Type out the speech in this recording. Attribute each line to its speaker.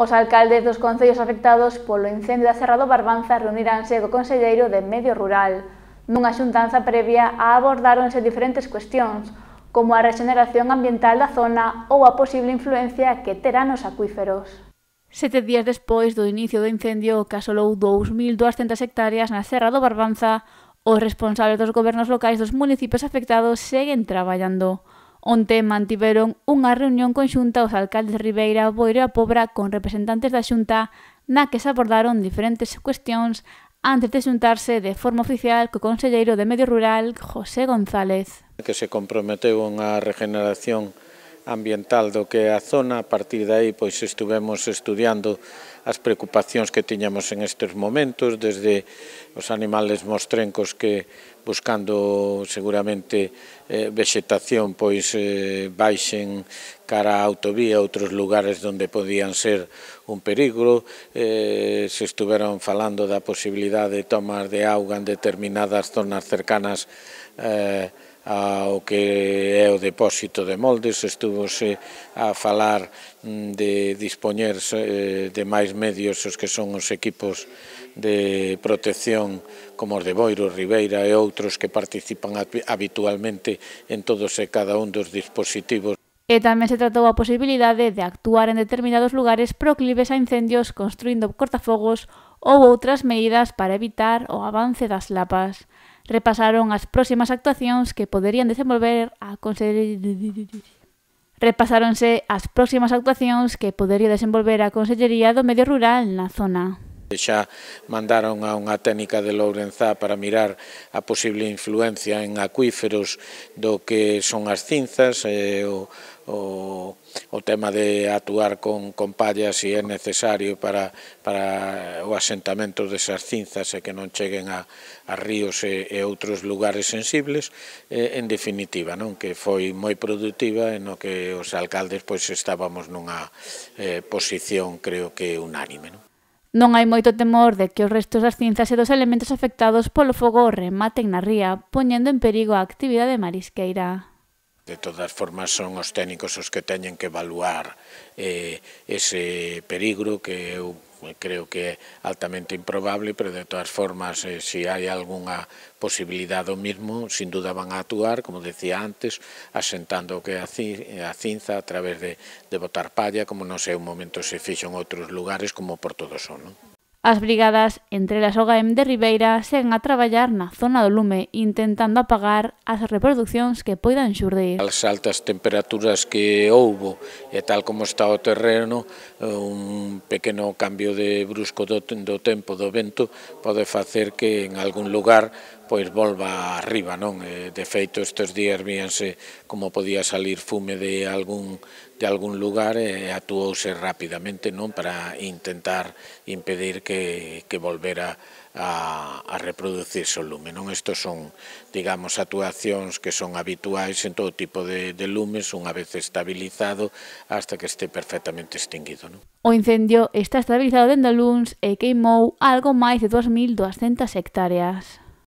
Speaker 1: Os alcaldes dos concellos afectados polo incendio da Serra do Barbanza reuniranse co Conselleiro de Medio Rural. Nunha xuntanza previa abordáronse diferentes cuestións, como a regeneración ambiental da zona ou a posible influencia que terán os acuíferos. Sete días despois do inicio do incendio que asolou 2.200 hectáreas na Serra do Barbanza, os responsables dos gobernos locais dos municipios afectados seguen traballando. Onte mantiveron unha reunión conxunta os alcaldes de Ribeira, Boiro e Pobra con representantes da Xunta na que se abordaron diferentes cuestións antes de xuntarse de forma oficial co Conselleiro de Medio Rural, José González.
Speaker 2: Que se comprometeu unha regeneración ambiental do que é a zona. A partir de aí pois, estuvemos estudiando as preocupacións que tiñamos en estes momentos, desde os animales mostrencos que buscando seguramente eh, vegetación pois eh, baixen cara a autovía outros lugares onde podían ser un perigo eh, se estuveron falando da posibilidade de tomar de auga en determinadas zonas cercanas eh, ao que é o depósito de moldes, estuvose eh, a falar mm, de dispoñer eh, de máis medios os que son os equipos de protección como os de Boiro, Ribeira e outros que participan habitualmente en todos e cada un dos dispositivos.
Speaker 1: E tamén se tratou a posibilidade de actuar en determinados lugares proclives a incendios construindo cortafogos ou outras medidas para evitar o avance das lapas repasaron as próximas actuacións que poderían desenvolver a Consellería Repasáronse as próximas actuacións que podería desenvolver a Consellería do Medio Rural na zona.
Speaker 2: Xa mandaron a unha técnica de Lourenzá para mirar a posible influencia en acuíferos do que son as cinzas, e o, o, o tema de actuar con, con pallas se é necesario para, para o asentamento desas cinzas e que non cheguen a, a ríos e, e outros lugares sensibles, e, en definitiva, non que foi moi productiva e no que os alcaldes pois estábamos nunha eh, posición creo que unánime. Non?
Speaker 1: Non hai moito temor de que os restos das cinzas e dos elementos afectados polo fogo rematen na ría, poñendo en perigo a actividade marisqueira.
Speaker 2: De todas formas, son os técnicos os que teñen que evaluar eh, ese perigro que eu Eh, creo que é altamente improbable, pero de todas formas, eh, se hai algunha posibilidade do mismo, sin duda van a actuar, como decía antes, asentando que a cinza a través de, de botar palla, como non sei un momento se fixo en outros lugares, como por todo son. Non?
Speaker 1: As brigadas, entre las o de Ribeira, seguen a traballar na zona do lume, intentando apagar as reproduccións que poidan xurdir.
Speaker 2: As altas temperaturas que houbo e tal como está o terreno, un pequeno cambio de brusco do, do tempo do vento pode facer que en algún lugar pois volva arriba, non? De feito, estes días víanse como podía salir fume de algún, de algún lugar e atuouse rapidamente non para intentar impedir que, que volver a, a, a reproducirse o lume. Non estos son, digamos, actuacións que son habituais en todo tipo de, de lumes, unha vez estabilizado hasta que este perfectamente extinguido. Non?
Speaker 1: O incendio está estabilizado de luns e queimou algo máis de 2.200 hectáreas.